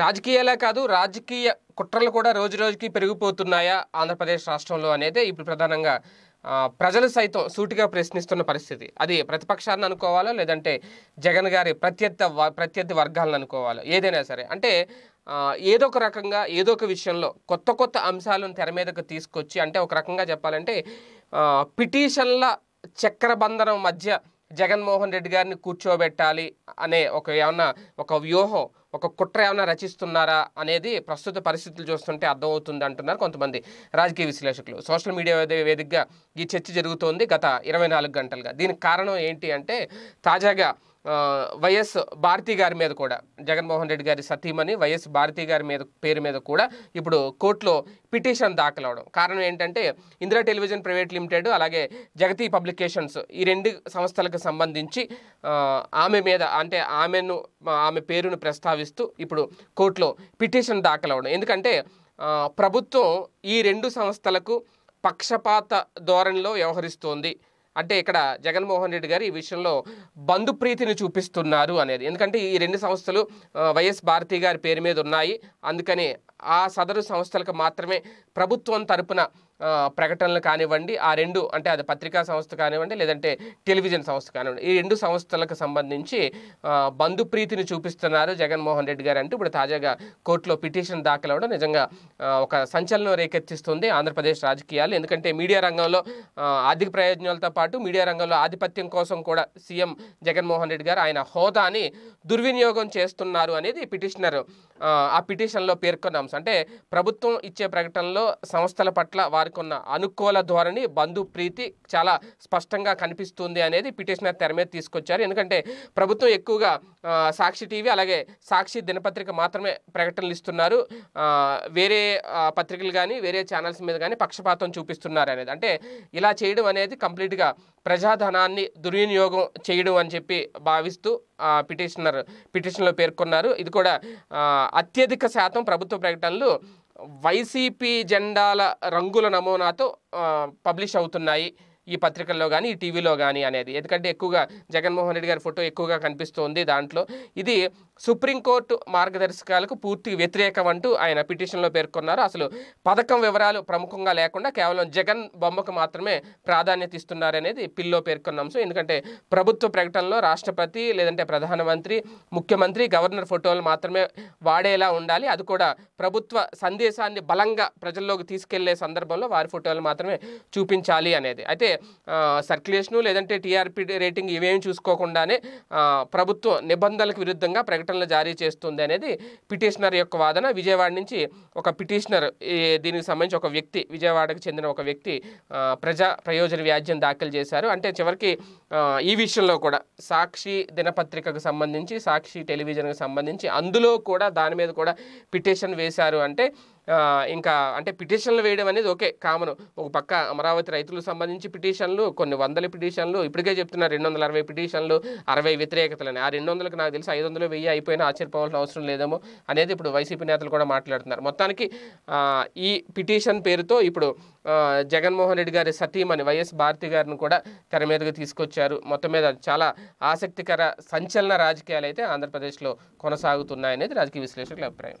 రాజకీయాలే కాదు రాజకీయ కుట్రలు కూడా రోజు రోజుకి పెరిగిపోతున్నాయా ఆంధ్రప్రదేశ్ రాష్ట్రంలో అనేది ఇప్పుడు ప్రధానంగా ప్రజలు సైతం సూటిగా ప్రశ్నిస్తున్న పరిస్థితి అది ప్రతిపక్షాన్ని అనుకోవాలో లేదంటే జగన్ గారి ప్రత్యర్థ ప్రత్యర్థి వర్గాలను అనుకోవాలో ఏదైనా సరే అంటే ఏదో ఒక రకంగా ఏదో ఒక విషయంలో కొత్త కొత్త అంశాలను తెర మీదకు తీసుకొచ్చి అంటే ఒక రకంగా చెప్పాలంటే పిటిషన్ల చక్రబంధనం మధ్య జగన్మోహన్ రెడ్డి గారిని కూర్చోబెట్టాలి అనే ఒక ఏమన్నా ఒక వ్యూహం ఒక కుట్ర ఏమైనా రచిస్తున్నారా అనేది ప్రస్తుత పరిస్థితులు చూస్తుంటే అర్థమవుతుంది అంటున్నారు కొంతమంది రాజకీయ విశ్లేషకులు సోషల్ మీడియా వేదికగా ఈ చర్చ జరుగుతోంది గత ఇరవై నాలుగు గంటలుగా దీనికి కారణం ఏంటి అంటే తాజాగా వైఎస్ భారతి గారి మీద కూడా జగన్మోహన్ రెడ్డి గారి సతీమణి వైఎస్ భారతి గారి మీద పేరు మీద కూడా ఇప్పుడు కోర్టులో పిటిషన్ దాఖలు అవడం కారణం ఏంటంటే ఇందిరా టెలివిజన్ ప్రైవేట్ లిమిటెడ్ అలాగే జగతి పబ్లికేషన్స్ ఈ రెండు సంస్థలకు సంబంధించి ఆమె మీద అంటే ఆమెను ఆమె పేరును ప్రస్తావిస్తూ ఇప్పుడు కోర్టులో పిటిషన్ దాఖలు అవడం ఎందుకంటే ప్రభుత్వం ఈ రెండు సంస్థలకు పక్షపాత ధోరణిలో వ్యవహరిస్తోంది అంటే ఇక్కడ జగన్మోహన్ రెడ్డి గారు ఈ విషయంలో బంధుప్రీతిని చూపిస్తున్నారు అనేది ఎందుకంటే ఈ రెండు సంస్థలు వైఎస్ భారతి గారి పేరు మీద ఉన్నాయి అందుకని ఆ సదరు సంస్థలకు మాత్రమే ప్రభుత్వం తరపున ప్రకటనలు కానివ్వండి ఆ రెండు అంటే అది పత్రికా సంస్థ కానివ్వండి లేదంటే టెలివిజన్ సంస్థ కానివ్వండి ఈ రెండు సంస్థలకు సంబంధించి బంధు ప్రీతిని చూపిస్తున్నారు జగన్మోహన్ రెడ్డి గారు అంటూ ఇప్పుడు తాజాగా కోర్టులో పిటిషన్ దాఖలు అవడం నిజంగా ఒక సంచలనం రేకెత్తిస్తుంది ఆంధ్రప్రదేశ్ రాజకీయాలు ఎందుకంటే మీడియా రంగంలో ఆర్థిక ప్రయోజనాలతో పాటు మీడియా రంగంలో ఆధిపత్యం కోసం కూడా సీఎం జగన్మోహన్ రెడ్డి గారు ఆయన హోదాని దుర్వినియోగం చేస్తున్నారు అనేది పిటిషనర్ ఆ పిటిషన్లో పేర్కొన్న అంశం అంటే ప్రభుత్వం ఇచ్చే ప్రకటనలో సంస్థల పట్ల వారి మాట్లాడుకున్న అనుకూల ధోరణి బంధు ప్రీతి చాలా స్పష్టంగా కనిపిస్తుంది అనేది పిటిషనర్ తెర మీద తీసుకొచ్చారు ఎందుకంటే ప్రభుత్వం ఎక్కువగా సాక్షి టీవీ అలాగే సాక్షి దినపత్రిక మాత్రమే ప్రకటనలు ఇస్తున్నారు వేరే పత్రికలు కానీ వేరే ఛానల్స్ మీద కానీ పక్షపాతం చూపిస్తున్నారు అనేది అంటే ఇలా చేయడం అనేది కంప్లీట్గా ప్రజాధనాన్ని దుర్వినియోగం చేయడం అని చెప్పి భావిస్తూ పిటిషనర్ పిటిషన్లో పేర్కొన్నారు ఇది కూడా అత్యధిక శాతం ప్రభుత్వ ప్రకటనలు వైసీపీ జెండాల రంగుల నమూనాతో పబ్లిష్ అవుతున్నాయి ఈ పత్రికల్లో కానీ ఈ టీవీలో కానీ అనేది ఎందుకంటే ఎక్కువగా జగన్మోహన్ రెడ్డి గారి ఫోటో ఎక్కువగా కనిపిస్తోంది దాంట్లో ఇది సుప్రీంకోర్టు మార్గదర్శకాలకు పూర్తి వ్యతిరేకం అంటూ ఆయన పిటిషన్లో పేర్కొన్నారు అసలు పథకం వివరాలు ప్రముఖంగా లేకుండా కేవలం జగన్ బొమ్మకు మాత్రమే ప్రాధాన్యత ఇస్తున్నారనేది పిల్లో పేర్కొన్న అంశం ఎందుకంటే ప్రభుత్వ ప్రకటనలో రాష్ట్రపతి లేదంటే ప్రధానమంత్రి ముఖ్యమంత్రి గవర్నర్ ఫోటోలు మాత్రమే వాడేలా ఉండాలి అది కూడా ప్రభుత్వ సందేశాన్ని బలంగా ప్రజల్లోకి తీసుకెళ్లే సందర్భంలో వారి ఫోటోలు మాత్రమే చూపించాలి అనేది అయితే సర్క్యులేషను లేదంటే టీఆర్పీ రేటింగ్ ఇవేమి చూసుకోకుండానే ప్రభుత్వం నిబంధనలకు విరుద్ధంగా ప్రకటనలు జారీ చేస్తుంది అనేది పిటిషనర్ యొక్క వాదన విజయవాడ నుంచి ఒక పిటిషనర్ దీనికి సంబంధించి ఒక వ్యక్తి విజయవాడకు చెందిన ఒక వ్యక్తి ప్రజా ప్రయోజన వ్యాజ్యం దాఖలు చేశారు అంటే చివరికి ఈ విషయంలో కూడా సాక్షి దినపత్రికకు సంబంధించి సాక్షి టెలివిజన్కి సంబంధించి అందులో కూడా దాని మీద కూడా పిటిషన్ వేశారు అంటే ఇంకా అంటే పిటిషన్లు వేయడం అనేది ఓకే కామన్ ఒక పక్క అమరావతి రైతులకు సంబంధించి పిటిషన్లు కొన్ని వందల పిటిషన్లు ఇప్పటికే చెప్తున్నా రెండు వందల అరవై పిటిషన్లు అరవై వ్యతిరేకతలని ఆ రెండు వందలకు నాకు తెలిసి ఐదు వందలు వెయ్యి అయిపోయినా ఆశ్చర్యపోవాల్సిన అవసరం లేదేమో అనేది ఇప్పుడు వైసీపీ నేతలు కూడా మాట్లాడుతున్నారు మొత్తానికి ఈ పిటిషన్ పేరుతో ఇప్పుడు జగన్మోహన్ రెడ్డి గారి అని వైఎస్ భారతి గారిని కూడా తెర మీదకి తీసుకొచ్చారు మొత్తం మీద చాలా ఆసక్తికర సంచలన రాజకీయాలు అయితే ఆంధ్రప్రదేశ్లో కొనసాగుతున్నాయనేది రాజకీయ విశ్లేషకుల అభిప్రాయం